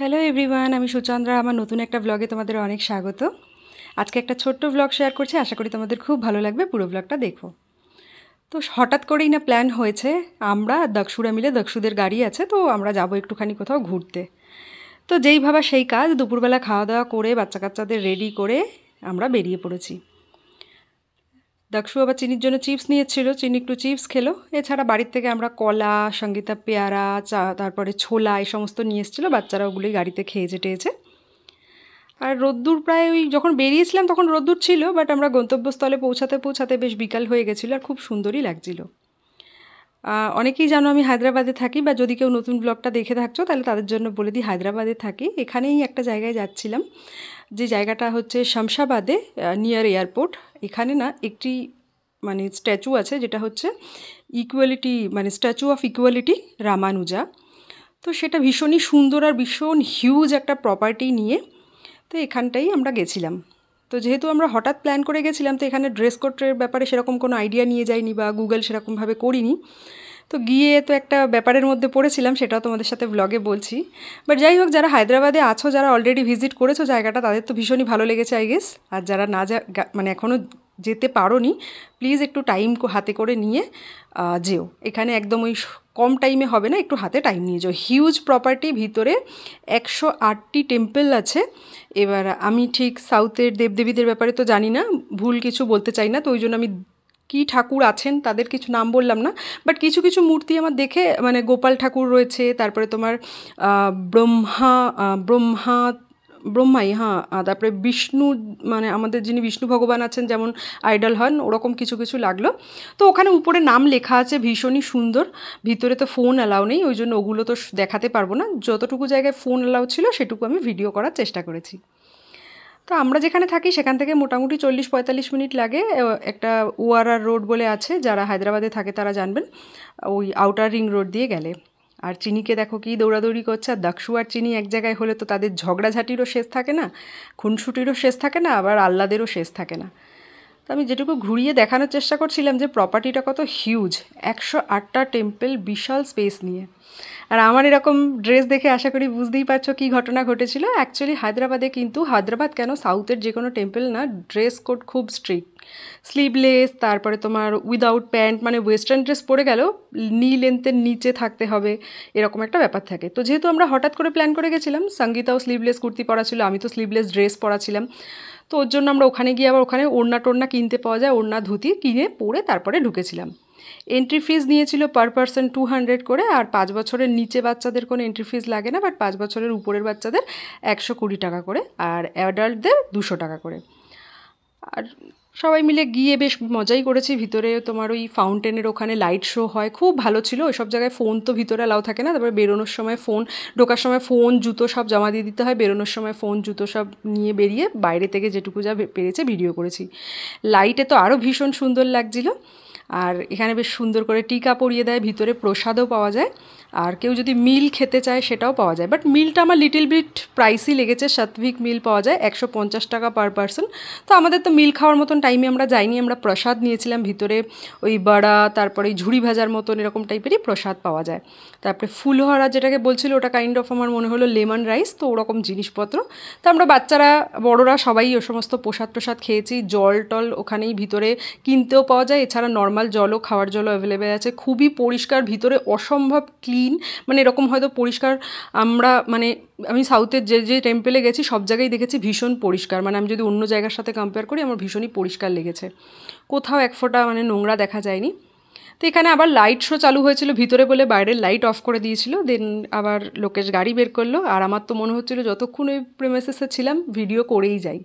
hello everyone আমি সুচন্দ্রা আমার নতুন একটা ব্লগে তোমাদের অনেক স্বাগত আজকে একটা ছোট্ট ব্লগ শেয়ার করছি আশা করি তোমাদের খুব ভালো লাগবে পুরো ব্লগটা দেখো তো হঠাৎ করেই না প্ল্যান হয়েছে আমরা দক্ষুরা মিলে দক্ষুদের গাড়ি আছে তো আমরা যাব একটুখানি কোথাও ঘুরতে তো যেই ভাবা সেই কাজ দুপুরবেলা খাওয়া দাওয়া করে বাচ্চা কাচ্চাদের রেডি করে আমরা বেরিয়ে পড়েছি ডাকসু আবার চিনির জন্য চিপস নিয়েছিল চিনি একটু চিপস খেলো এছাড়া বাড়ির থেকে আমরা কলা সঙ্গীতা পেয়ারা চা তারপরে ছোলা এই সমস্ত নিয়ে এসেছিলো বাচ্চারা ওগুলোই গাড়িতে খেয়েছে টেয়েছে আর রোদ্দুর প্রায় ওই যখন বেরিয়েছিলাম তখন রোদ্দুর ছিল বাট আমরা গন্তব্যস্থলে পৌঁছাতে পৌঁছাতে বেশ বিকাল হয়ে গেছিলো আর খুব সুন্দরই লাগছিলো অনেকেই জানো আমি হায়দ্রাবাদে থাকি বা যদি কেউ নতুন ব্লগটা দেখে থাকছো তাহলে তাদের জন্য বলে দিই হায়দ্রাবাদে থাকি এখানেই একটা জায়গায় যাচ্ছিলাম যে জায়গাটা হচ্ছে শামশাবাদে নিয়ার এয়ারপোর্ট এখানে না একটি মানে স্ট্যাচু আছে যেটা হচ্ছে ইকুয়ালিটি মানে স্ট্যাচু অফ ইকুয়ালিটি রামানুজা তো সেটা ভীষণই সুন্দর আর ভীষণ হিউজ একটা প্রপার্টি নিয়ে তো এখানটাই আমরা গেছিলাম তো যেহেতু আমরা হঠাৎ প্ল্যান করে গেছিলাম তো এখানে ড্রেস কোডের ব্যাপারে সেরকম কোনো আইডিয়া নিয়ে যাইনি বা গুগল সেরকমভাবে করিনি তো গিয়ে তো একটা ব্যাপারের মধ্যে পড়েছিলাম সেটাও তোমাদের সাথে ব্লগে বলছি বাট যাই হোক যারা হায়দ্রাবাদে আছো যারা অলরেডি ভিজিট করেছো জায়গাটা তাদের তো ভীষণই ভালো লেগেছে আই গেস আর যারা না যা মানে এখনও যেতে পারো নি প্লিজ একটু টাইম হাতে করে নিয়ে যেও এখানে একদম ওই কম টাইমে হবে না একটু হাতে টাইম নিয়ে যাও হিউজ প্রপার্টি ভিতরে একশো আটটি টেম্পল আছে এবার আমি ঠিক সাউথের দেবদেবীদের ব্যাপারে তো জানি না ভুল কিছু বলতে চাই না তো ওই জন্য আমি কি ঠাকুর আছেন তাদের কিছু নাম বললাম না বাট কিছু কিছু মূর্তি আমার দেখে মানে গোপাল ঠাকুর রয়েছে তারপরে তোমার ব্রহ্মা ব্রহ্মা ব্রহ্মাই হ্যাঁ তারপরে বিষ্ণু মানে আমাদের যিনি বিষ্ণু ভগবান আছেন যেমন আইডল হন ওরকম কিছু কিছু লাগলো তো ওখানে উপরে নাম লেখা আছে ভীষণই সুন্দর ভিতরে তো ফোন অ্যালাউ নেই ওই জন্য ওগুলো তো দেখাতে পারবো না যতটুকু জায়গায় ফোন অ্যালাউ ছিল সেটুকু আমি ভিডিও করার চেষ্টা করেছি তো আমরা যেখানে থাকি সেখান থেকে মোটামুটি চল্লিশ পঁয়তাল্লিশ মিনিট লাগে একটা ওয়ারার রোড বলে আছে যারা হায়দ্রাবাদে থাকে তারা জানবেন ওই আউটার রিং রোড দিয়ে গেলে আর চিনিকে দেখো কি দৌড়াদৌড়ি করছে আর দাক্ষু আর চিনি এক জায়গায় হলে তো তাদের ঝগড়াঝাটিরও শেষ থাকে না খুনসুটিরও শেষ থাকে না আবার আহ্লাদেরও শেষ থাকে না তো আমি যেটুকু ঘুরিয়ে দেখানোর চেষ্টা করছিলাম যে প্রপার্টিটা কত হিউজ একশো আটটা টেম্পেল বিশাল স্পেস নিয়ে আর আমার এরকম ড্রেস দেখে আশা করি বুঝতেই পারছো কী ঘটনা ঘটেছিল অ্যাকচুয়ালি হায়দ্রাবাদে কিন্তু হায়দ্রাবাদ কেন সাউথের যে কোনো টেম্পেল না ড্রেস কোড খুব স্ট্রিক্ট স্লিভলেস তারপরে তোমার উইদাউট প্যান্ট মানে ওয়েস্টার্ন ড্রেস পরে গেল নি লেন্থের নিচে থাকতে হবে এরকম একটা ব্যাপার থাকে তো যেহেতু আমরা হঠাৎ করে প্ল্যান করে গেছিলাম সঙ্গীতাও স্লিভলেস কুর্তি পরা ছিল আমি তো স্লিভলেস ড্রেস পরা ছিলাম তো ওর জন্য আমরা ওখানে গিয়ে আবার ওখানে ওড়না টোড়না কিনতে পাওয়া যায় ওড়না ধুতি কিনে পরে তারপরে ঢুকেছিলাম এন্ট্রি ফিজ নিয়েছিল পার পার্সন টু হান্ড্রেড করে আর পাঁচ বছরের নিচে বাচ্চাদের কোনো এন্ট্রি ফিজ লাগে না বাট পাঁচ বছরের উপরের বাচ্চাদের একশো কুড়ি টাকা করে আর অ্যাডাল্টদের দুশো টাকা করে আর সবাই মিলে গিয়ে বেশ মজাই করেছি ভিতরে তোমার ওই ফাউন্টেনের ওখানে লাইট শো হয় খুব ভালো ছিল ওই সব জায়গায় ফোন তো ভিতরে অ্যালাউ থাকে না তারপরে বেরোনোর সময় ফোন ঢোকার সময় ফোন জুতো সব জমা দিয়ে দিতে হয় বেরোনোর সময় ফোন জুতো সব নিয়ে বেরিয়ে বাইরে থেকে যেটুকু যা পেরেছে ভিডিও করেছি লাইটে তো আরও ভীষণ সুন্দর লাগছিলো আর এখানে বেশ সুন্দর করে টিকা পরিয়ে দেয় ভিতরে প্রসাদও পাওয়া যায় আর কেউ যদি মিল খেতে চায় সেটাও পাওয়া যায় বাট মিলটা আমার লিটিল বিট প্রাইসই লেগেছে সাত্বিক মিল পাওয়া যায় একশো পঞ্চাশ টাকা পার পার্সন তো আমাদের তো মিল খাওয়ার মতন টাইমে আমরা যাইনি আমরা প্রসাদ নিয়েছিলাম ভিতরে ওই বড়া তারপরে ঝুড়ি ভাজার মতন এরকম টাইপেরই প্রসাদ পাওয়া যায় তারপরে ফুলহরা যেটাকে বলছিল ওটা কাইন্ড অফ আমার মনে হলো লেমন রাইস তো ওরকম জিনিসপত্র তো আমরা বাচ্চারা বড়রা সবাই ও সমস্ত প্রসাদ প্রসাদ খেয়েছি জল টল ওখানেই ভিতরে কিনতেও পাওয়া যায় এছাড়া নর্মাল নর্মাল জলও খাওয়ার জলও অ্যাভেলেবেল আছে খুবই পরিষ্কার ভিতরে অসম্ভব ক্লিন মানে এরকম হয়তো পরিষ্কার আমরা মানে আমি সাউথের যে যে টেম্পেলে গেছি সব জায়গায় দেখেছি ভীষণ পরিষ্কার মানে আমি যদি অন্য জায়গার সাথে কম্পেয়ার করি আমার ভীষণই পরিষ্কার লেগেছে কোথাও এক ফোঁটা মানে নোংরা দেখা যায়নি তো এখানে আবার লাইট শো চালু হয়েছিল ভিতরে বলে বাইরের লাইট অফ করে দিয়েছিল দেন আবার লোকেশ গাড়ি বের করলো আর আমার তো মনে হচ্ছিলো যতক্ষণ ওই প্রেমেসেসে ছিলাম ভিডিও করেই যাই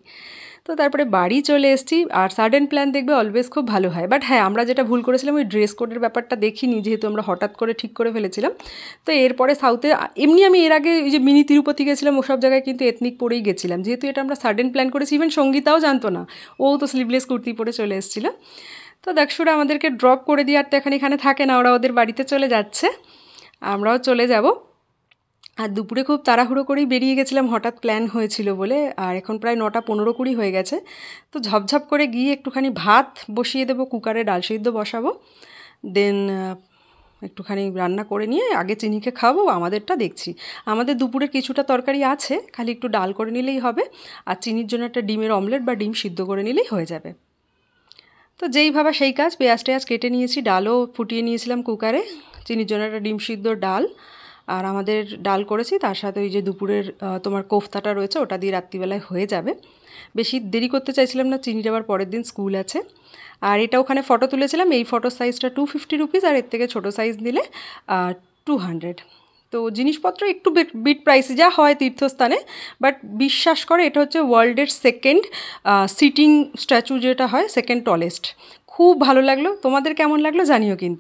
তো তারপরে বাড়ি চলে এসেছি আর সাডেন প্ল্যান দেখবে অলওয়েজ খুব ভালো হয় বাট হ্যাঁ আমরা যেটা ভুল করেছিলাম ওই ড্রেস কোডের ব্যাপারটা দেখিনি যেহেতু আমরা হঠাৎ করে ঠিক করে ফেলেছিলাম তো এরপরে সাউথে এমনি আমি এর আগে ওই যে মিনি তিরুপতি গেছিলাম ওসব জায়গায় কিন্তু এথনিক পরেই গেছিলাম যেহেতু এটা আমরা সাডেন প্ল্যান করেছি ইভেন সঙ্গীতাও জানতো না ও তো স্লিভলেস কুর্তি পরে চলে এসেছিলো তো দাক্ষুরা আমাদেরকে ড্রপ করে দিয়ে আর তো এখন এখানে থাকে না ওরা ওদের বাড়িতে চলে যাচ্ছে আমরাও চলে যাবো আর দুপুরে খুব তাড়াহুড়ো করেই বেরিয়ে গেছিলাম হঠাৎ প্ল্যান হয়েছিল বলে আর এখন প্রায় নটা পনেরো কুড়ি হয়ে গেছে তো ঝপঝপ করে গিয়ে একটুখানি ভাত বসিয়ে দেবো কুকারে ডাল সিদ্ধ বসাবো দেন একটুখানি রান্না করে নিয়ে আগে চিনিকে খাবো আমাদেরটা দেখছি আমাদের দুপুরের কিছুটা তরকারি আছে খালি একটু ডাল করে নিলেই হবে আর চিনির জন্য একটা ডিমের অমলেট বা ডিম সিদ্ধ করে নিলেই হয়ে যাবে তো যেই ভাবা সেই কাজ পেঁয়াজ টেয়াজ কেটে নিয়েছি ডালও ফুটিয়ে নিয়েছিলাম কুকারে চিনির জন্য একটা ডিম সিদ্ধ ডাল আর আমাদের ডাল করেছি তার সাথে ওই যে দুপুরের তোমার কোফতাটা রয়েছে ওটা দিয়ে রাত্রিবেলায় হয়ে যাবে বেশি দেরি করতে চাইছিলাম না চিনির আবার পরের দিন স্কুল আছে আর এটা ওখানে ফটো তুলেছিলাম এই ফটো সাইজটা টু ফিফটি রুপিস আর এর থেকে ছোটো সাইজ নিলে টু হান্ড্রেড তো জিনিসপত্র একটু বিট প্রাইসে যা হয় তীর্থস্থানে বাট বিশ্বাস করে এটা হচ্ছে ওয়ার্ল্ডের সেকেন্ড সিটিং স্ট্যাচু যেটা হয় সেকেন্ড টলেস্ট খুব ভালো লাগলো তোমাদের কেমন লাগলো জানিও কিন্তু